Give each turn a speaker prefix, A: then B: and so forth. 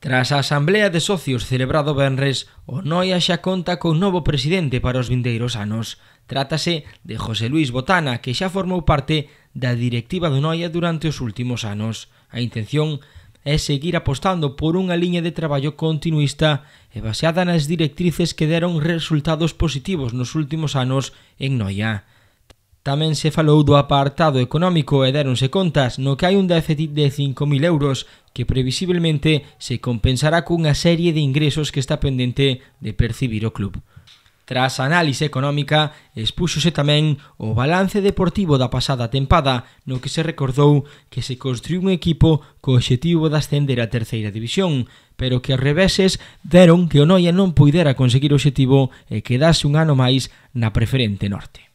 A: Tras a asamblea de socios celebrado Benres, o Noia xa conta con novo presidente para os vindeiros anos. Trátase de José Luis Botana, que xa formou parte da directiva do Noia durante os últimos anos. A intención é seguir apostando por unha liña de traballo continuista e baseada nas directrices que deron resultados positivos nos últimos anos en Noia. Tamén se falou do apartado económico e deronse contas no que hai un déficit de 5.000 euros que previsiblemente se compensará cunha serie de ingresos que está pendente de percibir o club. Tras a análise económica, expúxose tamén o balance deportivo da pasada tempada, no que se recordou que se construiu un equipo co obxectivo de ascender a terceira división, pero que as reveses deron que o Noia non puidera conseguir o obxectivo e quedase un ano máis na preferente norte.